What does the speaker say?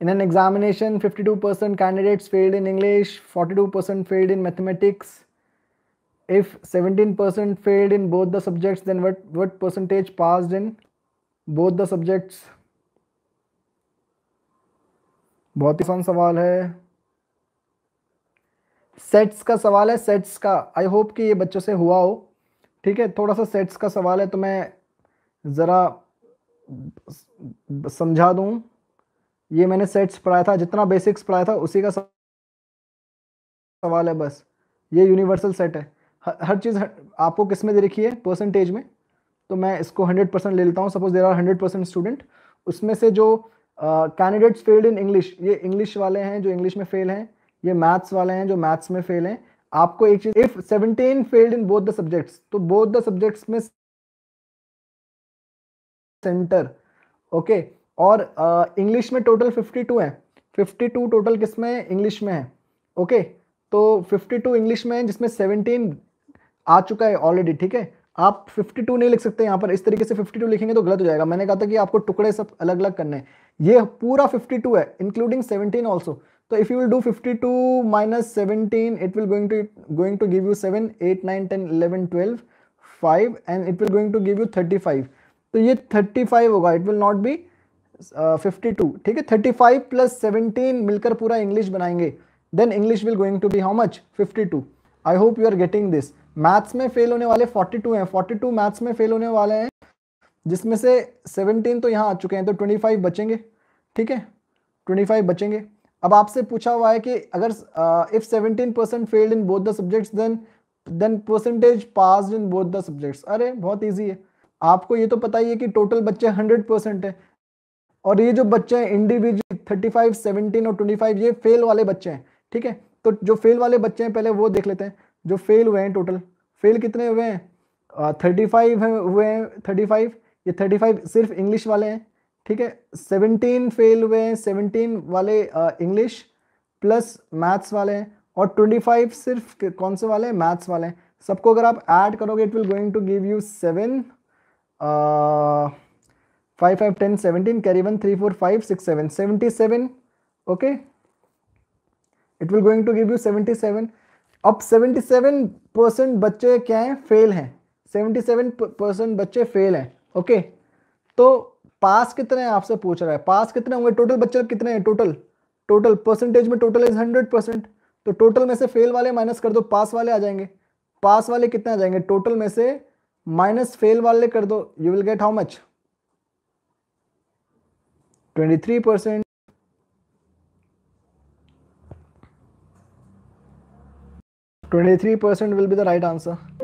In an examination, 52% candidates failed in English, 42% failed in mathematics. If 17% failed in both the subjects, then what, what percentage passed in both the subjects? बहुत ही आसान सवाल है sets का सवाल है sets का I hope कि ये बच्चों से हुआ हो ठीक है थोड़ा सा सेट्स का सवाल है तो मैं ज़रा समझा दूँ ये मैंने सेट्स पढ़ाया था जितना बेसिक्स पढ़ाया था उसी का सवाल है बस ये यूनिवर्सल सेट है हर, चीज़ आपको किस में दे रखी है परसेंटेज में तो मैं इसको हंड्रेड परसेंट ले लेता हूँ suppose there are hundred percent student उसमें से जो कैंडिडेट्स फेल्ड इन इंग्लिश ये इंग्लिश वाले हैं जो इंग्लिश में फेल हैं ये मैथ्स वाले हैं जो मैथ्स में फेल हैं आपको एक चीज if 17 failed in both the subjects तो बोथ द सब्जेक्ट्स में सेंटर ओके okay. और इंग्लिश uh, में टोटल 52 है 52 टोटल किसमें में इंग्लिश में है ओके okay. तो 52 इंग्लिश में है जिसमें 17 आ चुका है ऑलरेडी ठीक है आप 52 नहीं लिख सकते यहाँ पर इस तरीके से 52 लिखेंगे तो गलत हो जाएगा मैंने कहा था कि आपको टुकड़े सब अलग अलग करने हैं ये पूरा 52 है इंक्लूडिंग 17 ऑल्सो तो if you will do fifty two minus seventeen it will going to going to give you seven eight nine ten eleven twelve five and it will going to give you thirty five तो ये thirty five होगा it will not be fifty two ठीक है thirty five plus seventeen मिलकर पूरा English बनाएंगे then English will going to be how much fifty two I hope you are getting this maths में fail होने वाले forty two हैं forty two maths में फेल होने वाले हैं जिसमें से 17 तो यहाँ आ चुके हैं तो ट्वेंटी फाइव बचेंगे ठीक है ट्वेंटी फाइव बचेंगे अब आपसे पूछा हुआ है कि अगर if seventeen percent failed in both the subjects then then percentage pass in both the subjects अरे बहुत ईजी है आपको ये तो पता ही है कि टोटल बच्चे हंड्रेड परसेंट है और ये जो बच्चे हैं इंडिविजुअल थर्टी फाइव सेवनटीन और ट्वेंटी फाइव ये फेल वाले बच्चे हैं ठीक है तो जो फेल वाले बच्चे हैं पहले वो देख लेते हैं जो फेल हुए हैं टोटल फेल कितने हुए हैं थर्टी फाइव हुए हैं थर्टी फाइव ये थर्टी फाइव सिर्फ इंग्लिश वाले हैं ठीक है सेवनटीन फेल हुए हैं सेवनटीन वाले इंग्लिश प्लस मैथ्स वाले हैं और ट्वेंटी फाइव सिर्फ कौन से वाले हैं मैथ्स वाले हैं सबको अगर आप ऐड करोगे it will going to give you seven five five ten seventeen carry one three four five six seven seventy seven okay it will going to give you seventy seven अब seventy seven percent बच्चे क्या हैं fail हैं seventy seven percent बच्चे fail हैं okay okay? तो पास कितने आपसे पूछ रहा है पास कितने होंगे टोटल बच्चे कितने हैं टोटल टोटल परसेंटेज में टोटल इज हंड्रेड परसेंट तो टोटल में से फेल वाले माइनस कर दो पास वाले आ जाएंगे पास वाले कितने आ जाएंगे टोटल में से माइनस फेल वाले कर दो you will get how much twenty three percent twenty three percent will be the right answer